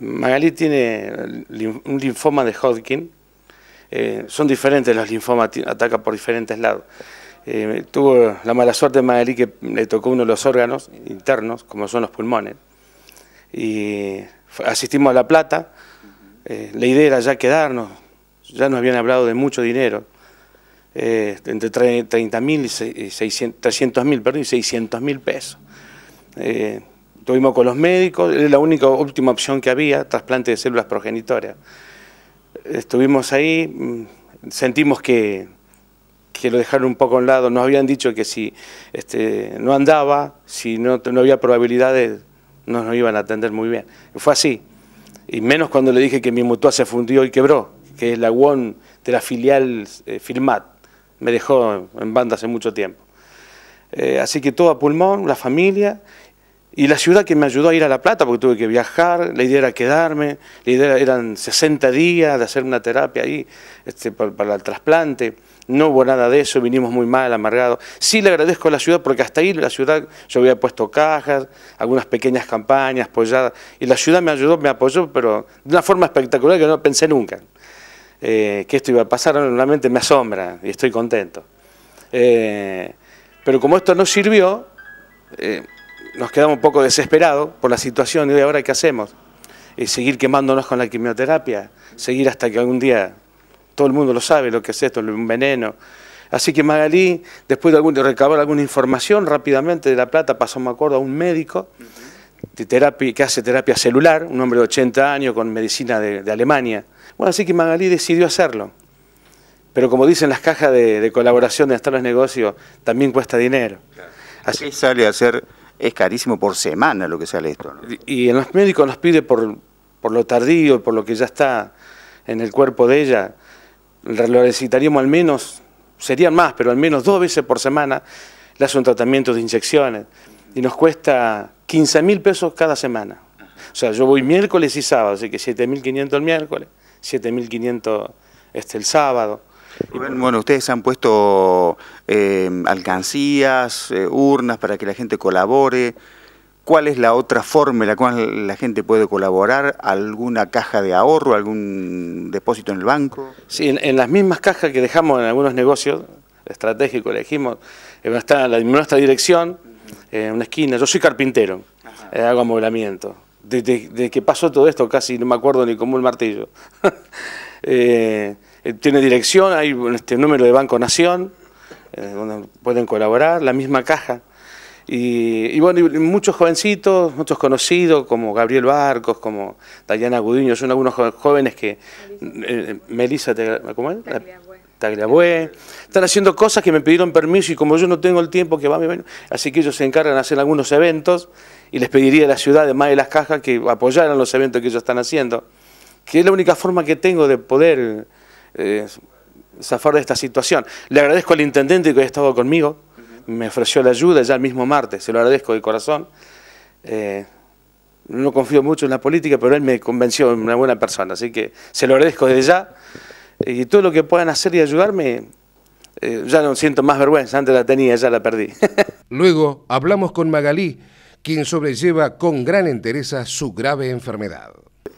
Magali tiene un linfoma de Hodgkin. Eh, son diferentes los linfomas, ataca por diferentes lados. Eh, tuvo la mala suerte de Magali que le tocó uno de los órganos internos, como son los pulmones. Y asistimos a La Plata. Eh, la idea era ya quedarnos. Ya nos habían hablado de mucho dinero. entre 30.000 y 600.000 y 600 pesos. Estuvimos con los médicos, ...era la única última opción que había, trasplante de células progenitoras. Estuvimos ahí, mm, sentimos que, que lo dejaron un poco a un lado, nos habían dicho que si este, no andaba, si no, había probabilidades, no nos iban a atender muy bien. Fue así, y menos cuando le dije que mi mutua se fundió y quebró, que es la WON de la filial firmat eh, Filmat, me dejó en banda hace mucho tiempo. Eh, así que todo a pulmón, la familia, y la ciudad que me ayudó a ir a La Plata, porque tuve que viajar, la idea era quedarme, la idea eran 60 días de hacer una terapia ahí este, para, el trasplante. No hubo nada de eso, vinimos muy mal, amargados. Sí le agradezco a la ciudad, porque hasta ahí la ciudad, yo había puesto cajas, algunas pequeñas campañas, apoyadas y la ciudad me ayudó, me apoyó, pero de una forma espectacular que no pensé nunca. Eh, que esto iba a pasar, realmente me asombra y estoy contento. Eh, pero como esto no sirvió... Eh, nos quedamos un poco desesperados por la situación de ahora qué hacemos. Eh, seguir quemándonos con la quimioterapia, seguir hasta que algún día todo el mundo lo sabe lo que es esto, un veneno. Así que Magalí, después de, algún, recabar alguna información rápidamente de La Plata, pasó, me acuerdo, a un médico de que hace terapia celular, un hombre de 80 años con medicina de, Alemania. Bueno, así que Magalí decidió hacerlo. Pero como dicen las cajas de, colaboración de hasta los negocios, también cuesta dinero. Así sale a hacer es carísimo por semana lo que sale esto. Y en los médicos nos pide por, por lo tardío, por lo que ya está en el cuerpo de ella, lo necesitaríamos al menos, serían más, pero al menos dos veces por semana, le hace un tratamiento de inyecciones y nos cuesta 15 mil pesos cada semana. O sea, yo voy miércoles y sábado, así que 7.500 el miércoles, 7.500 este, el sábado. Bueno, ustedes han puesto eh, alcancías, eh, urnas para que la gente colabore. ¿Cuál es la otra forma en la cual la gente puede colaborar? ¿Alguna caja de ahorro, algún depósito en el banco? Sí, en, las mismas cajas que dejamos en algunos negocios estratégicos, elegimos, está la, nuestra dirección, eh, en una esquina. Yo soy carpintero, hago amueblamiento. Desde, qué que pasó todo esto casi no me acuerdo ni cómo el martillo. Eh, tiene dirección, hay este número de Banco Nación, eh, donde pueden colaborar, la misma caja. Y, bueno, muchos jovencitos, muchos conocidos, como Gabriel Barcos, como Dayana Gudiño, son algunos jóvenes que... Melissa, eh, ¿cómo es? Tagliabue. Están haciendo cosas que me pidieron permiso y como yo no tengo el tiempo que va, así que ellos se encargan de hacer algunos eventos y les pediría a la ciudad, además de las cajas, que apoyaran los eventos que ellos están haciendo, que es la única forma que tengo de poder eh, zafar de esta situación. Le agradezco al intendente que ha estado conmigo, me ofreció la ayuda ya el mismo martes, se lo agradezco de corazón. Eh, no confío mucho en la política, pero él me convenció, una buena persona, así que se lo agradezco desde ya. Y todo lo que puedan hacer y ayudarme, eh, ya no siento más vergüenza, antes la tenía, ya la perdí. Luego hablamos con Magalí, quien sobrelleva con gran entereza su grave enfermedad.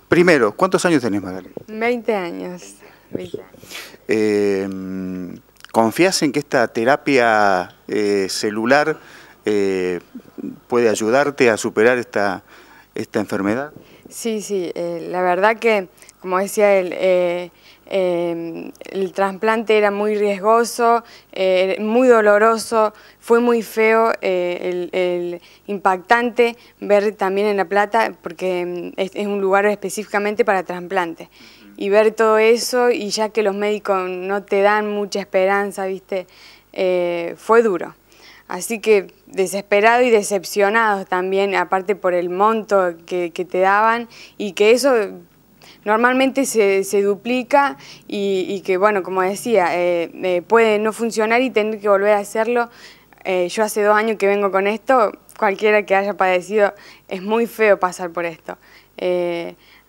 Primero, ¿cuántos años tenés Magalí? 20 años. Eh, ¿Confías en que esta terapia eh, celular eh, puede ayudarte a superar esta, enfermedad? Sí, sí, eh, la verdad que, como decía él, em, el trasplante era muy riesgoso, muy doloroso, fue muy feo, el, impactante ver también en La Plata, porque em, es un lugar específicamente para trasplantes y ver todo eso y ya que los médicos no te dan mucha esperanza, ¿viste? Eh, fue duro. Así que desesperado y decepcionado también, aparte por el monto que, te daban y que eso normalmente se, duplica y, que, bueno, como decía, eh, eh, puede no funcionar y tener que volver a hacerlo. yo hace dos años que vengo con esto, cualquiera que haya padecido, es muy feo pasar por esto.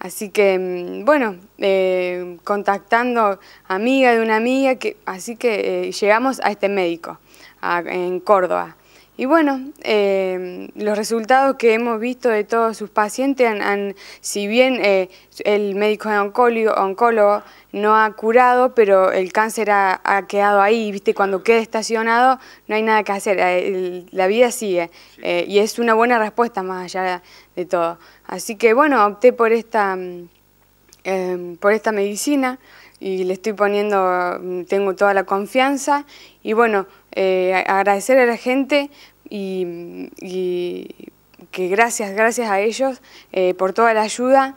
Así que, mm, bueno, eh, contactando amiga de una amiga, que, así que eh, llegamos a este médico en Córdoba. Y bueno, eh, los resultados que hemos visto de todos sus pacientes, han, si bien eh, el médico oncólogo, oncólogo, no ha curado, pero el cáncer ha, quedado ahí, viste, cuando queda estacionado no hay nada que hacer, eh, la vida sigue y es una buena respuesta más allá de todo. Así que bueno, opté por esta, mm, por esta medicina y le estoy poniendo, mm, tengo toda la confianza y bueno, eh, agradecer a la gente y, que gracias, gracias a ellos eh, por toda la ayuda